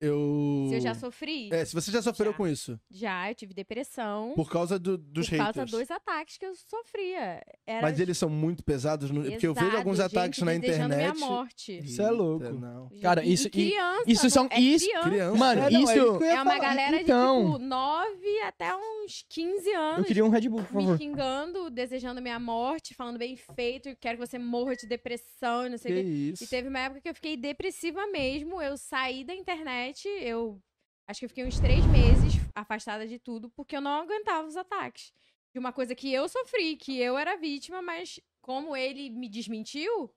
Eu. Se eu já sofri. É, se você já sofreu já. com isso. Já, eu tive depressão. Por causa do, dos haters. Por causa dos ataques que eu sofria. Era... Mas eles são muito pesados, no... Pesado, porque eu vejo alguns ataques na internet. Minha morte. Isso é louco. Não. Cara, isso. E criança, isso são. É isso, criança. Mano, é, não, é isso. É, uma galera então... de tipo 9 até uns 15 anos. Eu queria um Red Bull, por favor. Me xingando, desejando minha morte, falando bem feito, quero que você morra de depressão e não sei o que. Quê. Isso. E teve uma época que eu fiquei depressiva mesmo. Eu saí da internet internet, eu acho que eu fiquei uns três meses afastada de tudo, porque eu não aguentava os ataques. De uma coisa que eu sofri, que eu era vítima, mas como ele me desmentiu,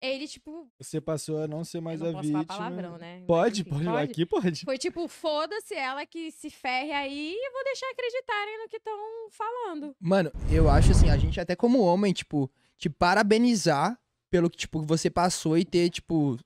ele, tipo. Você passou a não ser mais eu não a posso vítima. Falar palavrão, né? Pode, pode, pode. Aqui pode. Foi tipo, foda-se ela que se ferre aí e vou deixar acreditarem no que estão falando. Mano, eu acho assim, a gente até como homem, tipo, te parabenizar pelo que, tipo, você passou e ter, tipo,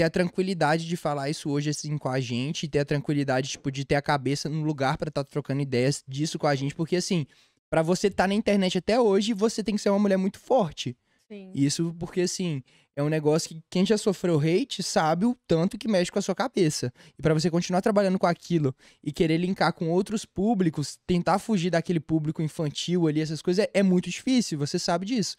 ter a tranquilidade de falar isso hoje assim com a gente, ter a tranquilidade tipo de ter a cabeça no lugar para estar tá trocando ideias disso com a gente, porque assim, para você estar tá na internet até hoje, você tem que ser uma mulher muito forte. Sim. Isso porque assim, é um negócio que quem já sofreu hate sabe o tanto que mexe com a sua cabeça. E para você continuar trabalhando com aquilo e querer linkar com outros públicos, tentar fugir daquele público infantil ali, essas coisas, é, é muito difícil, você sabe disso.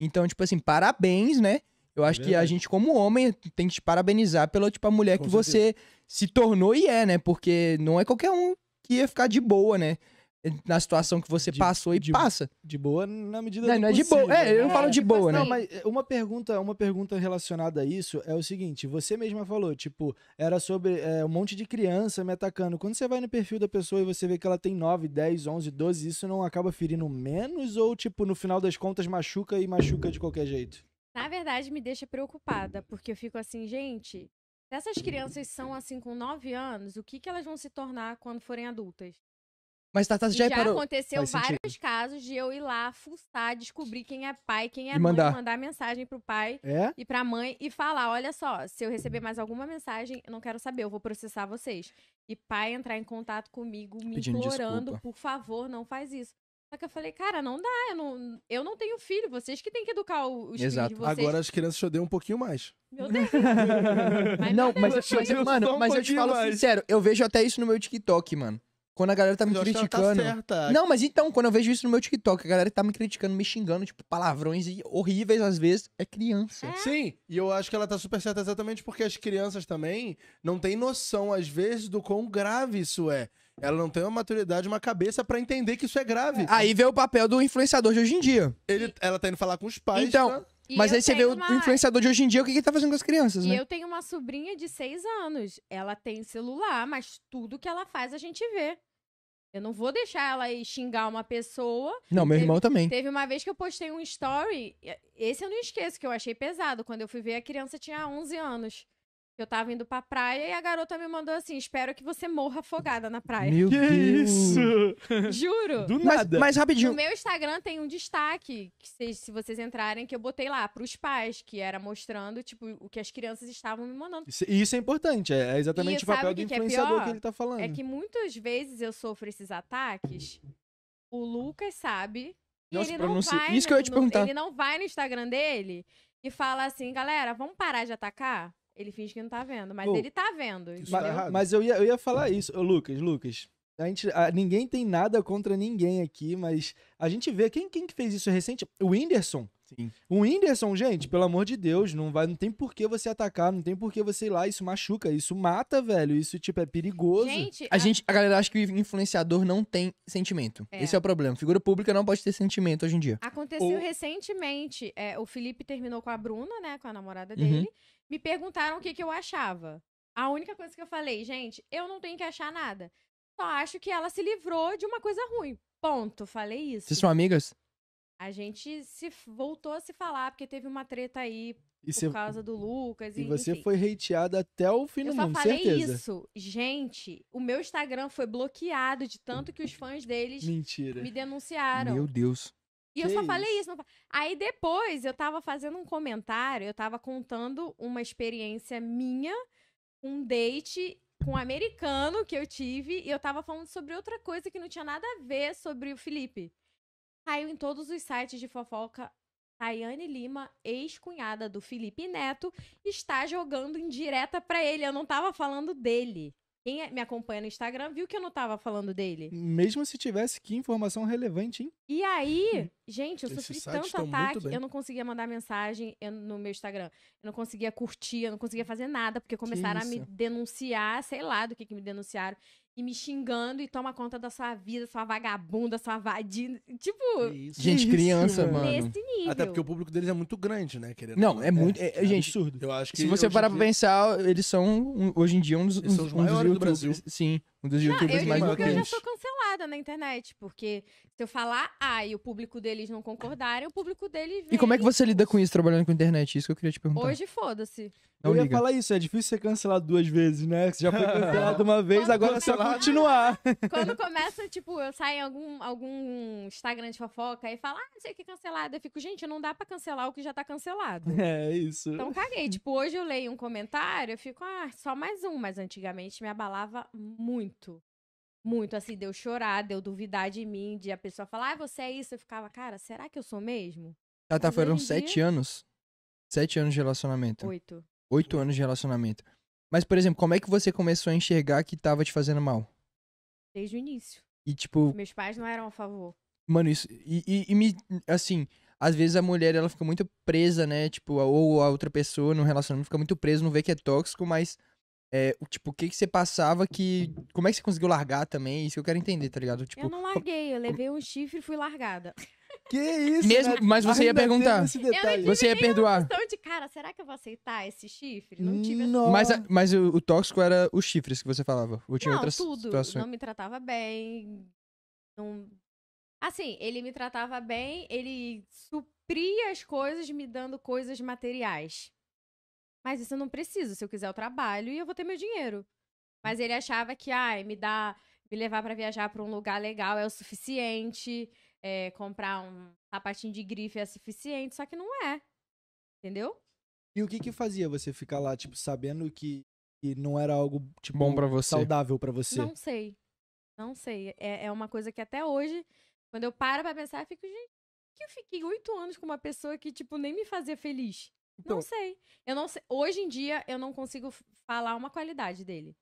Então, tipo assim, parabéns, né? Eu acho é que a gente, como homem, tem que te parabenizar pela tipo, a mulher Com que certeza. você se tornou e é, né? Porque não é qualquer um que ia ficar de boa, né? Na situação que você de, passou e de, passa. De boa na medida não, do não possível. Não, é de boa. É, eu não é, falo de é, boa, não, né? mas uma pergunta, uma pergunta relacionada a isso é o seguinte. Você mesma falou, tipo, era sobre é, um monte de criança me atacando. Quando você vai no perfil da pessoa e você vê que ela tem 9, 10, 11, 12, isso não acaba ferindo menos? Ou, tipo, no final das contas machuca e machuca de qualquer jeito? na verdade, me deixa preocupada, porque eu fico assim, gente, se essas crianças são assim com 9 anos, o que, que elas vão se tornar quando forem adultas? Mas tá já, já parou... aconteceu Faz vários sentido. casos de eu ir lá fuçar, descobrir quem é pai, quem é e mãe, mandar, mandar mensagem pro pai é? e pra mãe e falar: olha só, se eu receber mais alguma mensagem, eu não quero saber, eu vou processar vocês. E pai entrar em contato comigo, me Pedindo implorando, desculpa. por favor, não faz isso. Só que eu falei, cara, não dá, eu não, eu não tenho filho, vocês que têm que educar os Exato. filhos Exato, Agora as crianças odeiam um pouquinho mais. Meu Deus. mas, não, mas, mas, mas, mano, mas eu te falo mais. sincero, eu vejo até isso no meu TikTok, mano. Quando a galera tá me eu tá criticando. Tá certa. Não, mas então, quando eu vejo isso no meu TikTok, a galera tá me criticando, me xingando, tipo, palavrões horríveis às vezes, é criança. É. Sim, e eu acho que ela tá super certa exatamente porque as crianças também não têm noção, às vezes, do quão grave isso é. Ela não tem uma maturidade, uma cabeça para entender que isso é grave. É. Aí vê o papel do influenciador de hoje em dia. Ele, ela tá indo falar com os pais. Então, Mas aí você vê uma... o influenciador de hoje em dia, o que, que ele tá fazendo com as crianças, e né? eu tenho uma sobrinha de seis anos. Ela tem celular, mas tudo que ela faz a gente vê. Eu não vou deixar ela aí xingar uma pessoa. Não, meu teve, irmão também. Teve uma vez que eu postei um story, esse eu não esqueço, que eu achei pesado. Quando eu fui ver, a criança tinha 11 anos. Eu tava indo pra praia e a garota me mandou assim: espero que você morra afogada na praia. Meu que Deus. isso! Juro! Do nada. Mas, mas rapidinho. No meu Instagram tem um destaque, que se, se, vocês entrarem, que eu botei lá pros pais, que era mostrando, tipo, o que as crianças estavam me mandando. e isso é importante, é, é exatamente e o papel do é influenciador que, é que ele tá falando. É que muitas vezes eu sofro esses ataques, o Lucas sabe. Nossa, ele não vai isso no, que eu ia te perguntar. No, ele não vai no Instagram dele e fala assim, galera, vamos parar de atacar? Ele finge que não tá vendo, mas ele tá vendo. Mas, tá mas, eu, ia, eu ia falar isso. Ô, Lucas, Lucas. A gente, a, ninguém tem nada contra ninguém aqui, mas a gente vê quem, quem que fez isso recente? O Whindersson. Sim. O Whindersson, gente, pelo amor de Deus, não vai, não tem por que você atacar, não tem por que você ir lá, isso machuca, isso mata, velho, isso, tipo, é perigoso. Gente, a, a... gente, a galera acha que o influenciador não tem sentimento. É. Esse é o problema. Figura pública não pode ter sentimento hoje em dia. Aconteceu Ou... recentemente, é, o Felipe terminou com a Bruna, né, com a namorada uhum. dele, uhum me perguntaram o que, que eu achava. A única coisa que eu falei, gente, eu não tenho que achar nada. Só acho que ela se livrou de uma coisa ruim. Ponto. Falei isso. Vocês são amigas? A gente se voltou a se falar, porque teve uma treta aí e por cê... causa do Lucas. E, e você enfim. foi hateada até o fim do mundo, certeza. Eu só falei isso. Gente, o meu Instagram foi bloqueado de tanto que os fãs deles Mentira. me denunciaram. Meu Deus. E que eu só falei isso. Aí depois eu tava fazendo um comentário, eu tava contando uma experiência minha, um date com um americano que eu tive, e eu tava falando sobre outra coisa que não tinha nada a ver sobre o Felipe. Caiu em todos os sites de fofoca. Tayane Lima, ex-cunhada do Felipe Neto, está jogando indireta para ele. Eu não tava falando dele. Quem me acompanha no Instagram viu que eu não tava falando dele. Mesmo se tivesse, que informação relevante, hein? E aí, gente, eu sofri tanto ataque, eu não conseguia mandar mensagem no meu Instagram. Eu não conseguia curtir, eu não conseguia fazer nada, porque começaram a me denunciar, sei lá do que, que me denunciaram e me xingando e toma conta da sua vida, sua vagabunda, sua vadinha. Tipo. Isso, gente, isso, criança, mano. Nesse nível. Até porque o público deles é muito grande, né? Querendo não, é, muito. É, é, é, é gente, absurdo. Eu acho que se você parar pra pensar, eles são, hoje em dia, um dos. Eles um, são os um maiores do Brasil. Sim, um dos youtubers mais eu já sou cancelada cancelada na internet, porque se eu falar A e o público deles não concordarem, o público deles. E como é que você lida com isso trabalhando com internet? Isso que eu queria te perguntar. Hoje foda-se. Não eu ia falar isso, é difícil ser cancelado duas vezes, né? Você já foi cancelado uma vez, quando agora é só continuar. Quando começa, tipo, eu saio em algum, algum Instagram de fofoca e falo, ah, não sei o que é cancelado. Eu fico, gente, não dá pra cancelar o que já tá cancelado. É, isso. Então caguei. Tipo, hoje eu leio um comentário, eu fico, ah, só mais um, mas antigamente me abalava muito. Muito assim, deu chorar, deu duvidar de mim, de a pessoa falar, ah, você é isso. Eu ficava, cara, será que eu sou mesmo? Tá, tá, foram sete dia... anos. Sete anos de relacionamento. Oito. Oito anos de relacionamento. Mas, por exemplo, como é que você começou a enxergar que tava te fazendo mal? Desde o início. E, tipo. Meus pais não eram a favor. Mano, isso. E, e, e me. Assim, às vezes a mulher, ela fica muito presa, né? Tipo, ou a outra pessoa no relacionamento fica muito presa, não vê que é tóxico, mas é, tipo, o que que você passava que... Como é que você conseguiu largar também? Isso que eu quero entender, tá ligado? Tipo, eu não larguei, eu levei um chifre e fui largada. Que isso, Mesmo, né? Mas você Ainda ia perguntar. Você ia perdoar. de cara, será que eu vou aceitar esse chifre? Não tive essa- Mas, mas o, o tóxico era os chifres que você falava. Ou tinha não, outras tudo. situações. Não me tratava bem. Não... Assim, ele me tratava bem, ele supria as coisas me dando coisas materiais. Mas isso eu não preciso. Se eu quiser, eu trabalho e eu vou ter meu dinheiro. Mas ele achava que, ai, me dá, me levar para viajar para um lugar legal é o suficiente, é, comprar um sapatinho de grife é suficiente, só que não é. Entendeu? E o que que fazia você ficar lá, tipo, sabendo que, que não era algo, tipo, bom para você, saudável para você? Não sei. Não sei. É, é uma coisa que até hoje, quando eu paro pra pensar, eu fico, gente, que eu fiquei oito anos com uma pessoa que, tipo, nem me fazia feliz. Então... Não sei. Eu não sei. Hoje em dia eu não consigo falar uma qualidade dele.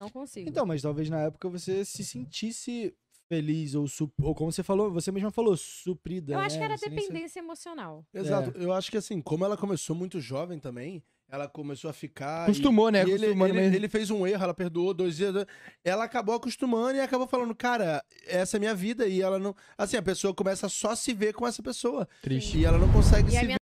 Não consigo. Então, mas talvez na época você se sentisse feliz ou, ou como você falou, você mesma falou, suprida. Eu acho né? que era dependência emocional. Exato. É. Eu acho que assim, como ela começou muito jovem também, ela começou a ficar. Acostumou, e, né? E ele, ele, ele, fez um erro, ela perdoou dois dias. Ela acabou acostumando e acabou falando, cara, essa é minha vida. E ela não. Assim, a pessoa começa só a se ver com essa pessoa. Triste. E ela não consegue e se ver